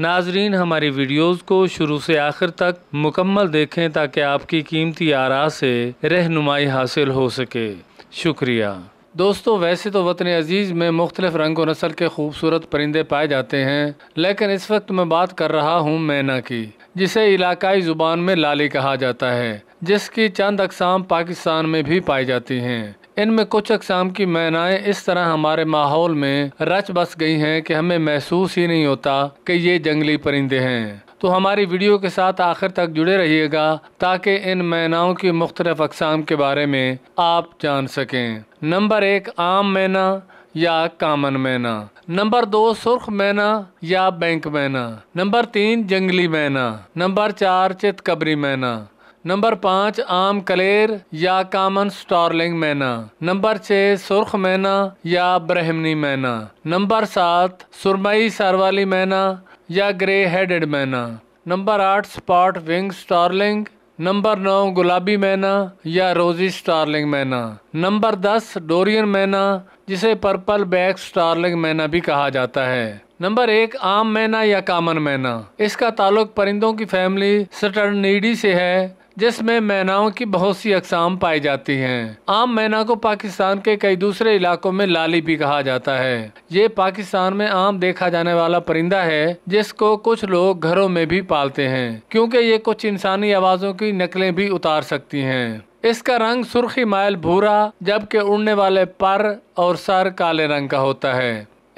नाजरीन हमारी वीडियोस को शुरू से आखिर तक मुकम्मल देखें ताकि आपकी कीमती आरा से रहनुमाई हासिल हो सके शुक्रिया दोस्तों वैसे तो वतन अजीज़ में मुख्तलिफ़ रंग और नसल के खूबसूरत परिंदे पाए जाते हैं लेकिन इस वक्त मैं बात कर रहा हूँ मैना की जिसे इलाकाई ज़ुबान में लाली कहा जाता है जिसकी चंद अकसाम पाकिस्तान में भी पाई जाती हैं इनमें कुछ अकसाम की मैनाएँ इस तरह हमारे माहौल में रच बस गई हैं कि हमें महसूस ही नहीं होता कि ये जंगली परिंदे हैं तो हमारी वीडियो के साथ आखिर तक जुड़े रहिएगा ताकि इन मैनाओं की मुख्तलिफ अकसाम के बारे में आप जान सकें नंबर एक आम मैना या कामन मैना नंबर दो सुर्ख मैना या बैंक मैना नंबर तीन जंगली मैना नंबर चार चितकबरी मैना नंबर पाँच आम कलेर या कामन स्टारलिंग मैना नंबर छः सुर्ख मैना या ब्रहमनी मैना नंबर सात सुरमई सरवाली मैना या ग्रे हेडेड मैना नंबर आठ स्पॉट विंग स्टारलिंग नंबर नौ गुलाबी मैना या रोजी स्टारलिंग मैना नंबर दस डोरियन मैना जिसे पर्पल बैक स्टारलिंग मैना भी कहा जाता है नंबर एक आम मैना या कामन मैना इसका ताल्लुक परिंदों की फैमिली सटरनीडी से है जिसमें मैनाओं की बहुत सी अकसाम पाई जाती हैं आम मैना को पाकिस्तान के कई दूसरे इलाकों में लाली भी कहा जाता है ये पाकिस्तान में आम देखा जाने वाला परिंदा है जिसको कुछ लोग घरों में भी पालते हैं क्योंकि ये कुछ इंसानी आवाज़ों की नकलें भी उतार सकती हैं इसका रंग सुर्खी मायल भूरा जबकि उड़ने वाले पर और सर काले रंग का होता है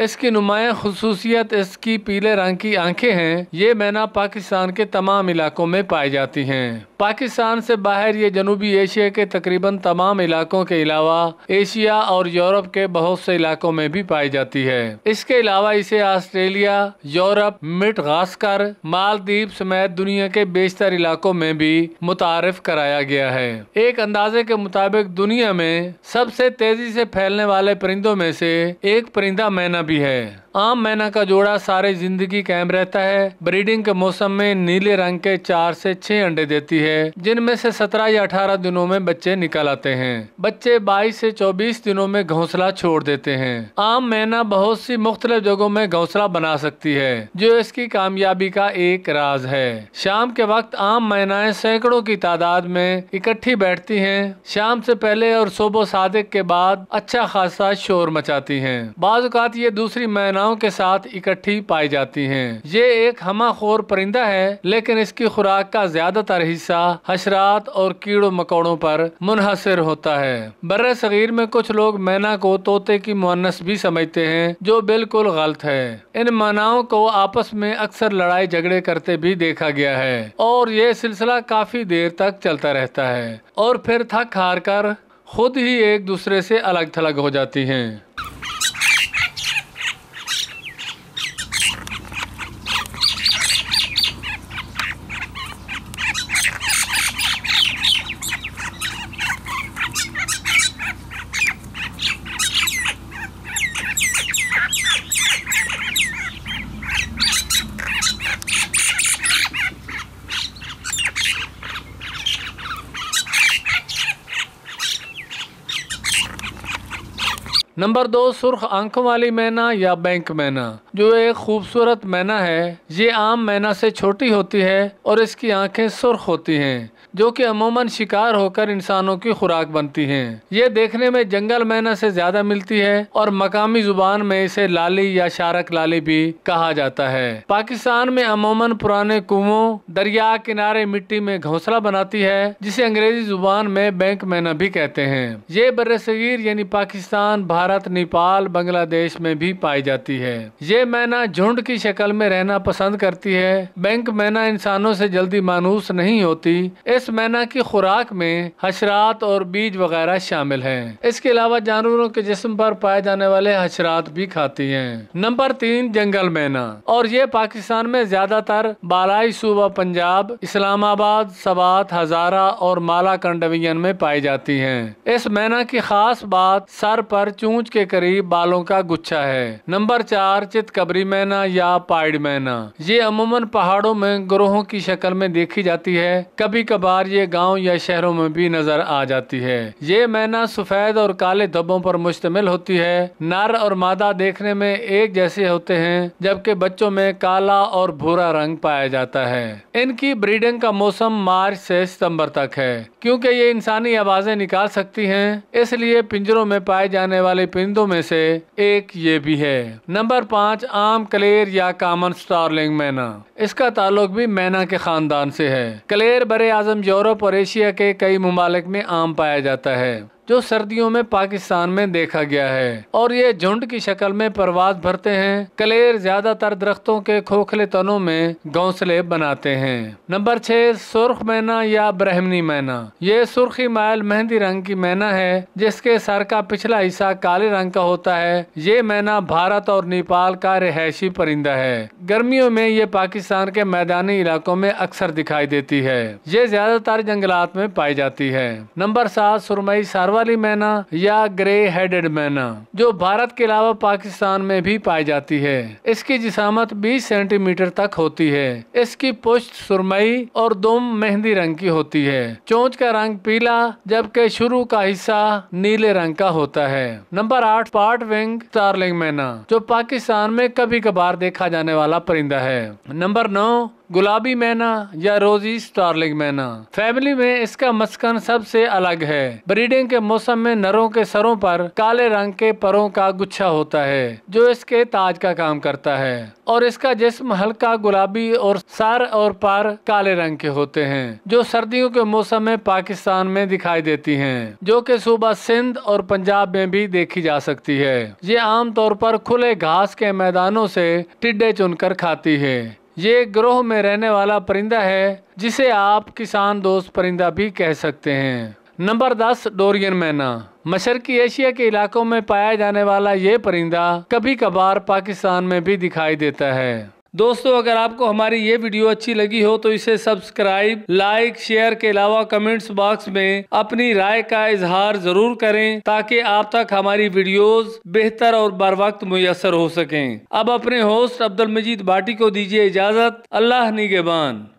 इसकी नुमाया खसूसियत इसकी पीले रंग की आंखें हैं ये मैना पाकिस्तान के तमाम इलाकों में पाई जाती हैं पाकिस्तान से बाहर ये जनूबी एशिया के तकरीबन तमाम इलाकों के अलावा एशिया और यूरोप के बहुत से इलाकों में भी पाई जाती है इसके अलावा इसे ऑस्ट्रेलिया यूरोप मिट गास्कर मालदीप समेत दुनिया के बेशतर इलाकों में भी मुतारफ कराया गया है एक अंदाजे के मुताबिक दुनिया में सबसे तेजी से फैलने वाले परिंदों में से एक परिंदा मैना भी है आम मैना का जोड़ा सारे जिंदगी कैम रहता है ब्रीडिंग के मौसम में नीले रंग के चार से छह अंडे देती है जिनमें से सत्रह या अठारह दिनों में बच्चे निकल आते हैं बच्चे बाईस से चौबीस दिनों में घोंसला छोड़ देते हैं आम मैना बहुत सी मुख्तलिफ जगहों में घोंसला बना सकती है जो इसकी कामयाबी का एक राज है शाम के वक्त आम मैनाएं सैकड़ों की तादाद में इकट्ठी बैठती है शाम से पहले और सुबह सादिक के बाद अच्छा खासा शोर मचाती है बाज़ात ये दूसरी मैनाओं के साथ इकट्ठी पाई जाती हैं। ये एक हमाखोर परिंदा है लेकिन इसकी खुराक का ज्यादातर हिस्सा हशरात और कीड़ों मकोड़ों पर मुनहसर होता है बर सगीर में कुछ लोग मैना को तोते की मुनस भी समझते हैं जो बिल्कुल गलत है इन मैनाओं को आपस में अक्सर लड़ाई झगड़े करते भी देखा गया है और ये सिलसिला काफी देर तक चलता रहता है और फिर थक हार कर खुद ही एक दूसरे से अलग थलग हो जाती हैं नंबर दो सुर्ख आंखों वाली मैना या बैंक मैना जो एक खूबसूरत मैना है ये आम मैना से छोटी होती है और इसकी आंखें सुर्ख होती हैं जो कि अमूमन शिकार होकर इंसानों की खुराक बनती हैं ये देखने में जंगल मैना से ज़्यादा मिलती है और मकामी जुबान में इसे लाली या शारक लाली भी कहा जाता है पाकिस्तान में अमूमन पुराने कुओं दरिया किनारे मिट्टी में घोंसला बनाती है जिसे अंग्रेजी जुबान में बैंक मैना भी कहते हैं ये बरसीर यानी पाकिस्तान भारत भारत नेपाल बांग्लादेश में भी पाई जाती है ये मैना झुंड की शक्ल में रहना पसंद करती है बैंक मैना इंसानों से जल्दी मानूस नहीं होती इस मैना की खुराक में हशरात और बीज वगैरह शामिल है इसके अलावा जानवरों के जिसम पर पाए जाने वाले हशरात भी खाती है नंबर तीन जंगल मैना और ये पाकिस्तान में ज्यादातर बालाई सूबा पंजाब इस्लामाबाद सवात हजारा और माला कंडवियन में पाई जाती है इस मैना की खास बात सर पर चू पूंछ के करीब बालों का गुच्छा है नंबर चार चितकबरी मैना या पाइड मैना ये अमूमन पहाड़ों में ग्रोहों की शक्ल में देखी जाती है कभी कभार ये गाँव या शहरों में भी नजर आ जाती है ये मैना सफेद और काले धब्बों पर मुश्तमिल होती है नर और मादा देखने में एक जैसे होते हैं जबकि बच्चों में काला और भूरा रंग पाया जाता है इनकी ब्रीडिंग का मौसम मार्च से सितंबर तक है क्योंकि ये इंसानी आवाजें निकाल सकती हैं इसलिए पिंजरों में पाए जाने वाले परिंदों में से एक ये भी है नंबर पाँच आम कलेर या कामन स्टारलिंग मैना इसका ताल्लुक भी मैना के खानदान से है कलेर बर आजम यूरोप और एशिया के कई ममालिक में आम पाया जाता है जो सर्दियों में पाकिस्तान में देखा गया है और ये झुंड की शक्ल में परवाज भरते हैं कलेर ज्यादातर दरख्तों के खोखले तनों में घोंसले बनाते हैं नंबर छह सुर्ख मैना या ब्रहमनी मैना ये सुर्खी मायल मेहंदी रंग की मैना है जिसके सर का पिछला हिस्सा काले रंग का होता है ये मैना भारत और नेपाल का रिहायशी परिंदा है गर्मियों में ये पाकिस्तान के मैदानी इलाकों में अक्सर दिखाई देती है ये ज्यादातर जंगलात में पाई जाती है नंबर सात सुरमई सार वाली मैना या ग्रे हेडेड मैना जो भारत के अलावा पाकिस्तान में भी पाई जाती है इसकी जिसामत 20 सेंटीमीटर तक होती है इसकी पुष्ट सुरमई और दुम मेहंदी रंग की होती है चोंच का रंग पीला जबकि शुरू का हिस्सा नीले रंग का होता है नंबर आठ पार्ट विंग स्टारलिंग मैना जो पाकिस्तान में कभी कभार देखा जाने वाला परिंदा है नंबर नौ गुलाबी मैना या रोजी स्टारलिंग मैना फैमिली में इसका मस्कन सबसे अलग है ब्रीडिंग के मौसम में नरों के सरों पर काले रंग के परों का गुच्छा होता है जो इसके ताज का काम करता है और इसका जिस्म हल्का गुलाबी और सर और पर काले रंग के होते हैं जो सर्दियों के मौसम में पाकिस्तान में दिखाई देती हैं, जो कि सूबा सिंध और पंजाब में भी देखी जा सकती है ये आमतौर पर खुले घास के मैदानों से टिड्डे चुनकर खाती है ये ग्रोह में रहने वाला परिंदा है जिसे आप किसान दोस्त परिंदा भी कह सकते हैं नंबर दस डोरियन मैना मशरकी एशिया के इलाकों में पाया जाने वाला ये परिंदा कभी कभार पाकिस्तान में भी दिखाई देता है दोस्तों अगर आपको हमारी ये वीडियो अच्छी लगी हो तो इसे सब्सक्राइब लाइक शेयर के अलावा कमेंट्स बॉक्स में अपनी राय का इजहार जरूर करें ताकि आप तक हमारी वीडियोस बेहतर और बर वक्त मुयसर हो सकें अब अपने होस्ट अब्दुल मजीद भाटी को दीजिए इजाज़त अल्लाह निगेबान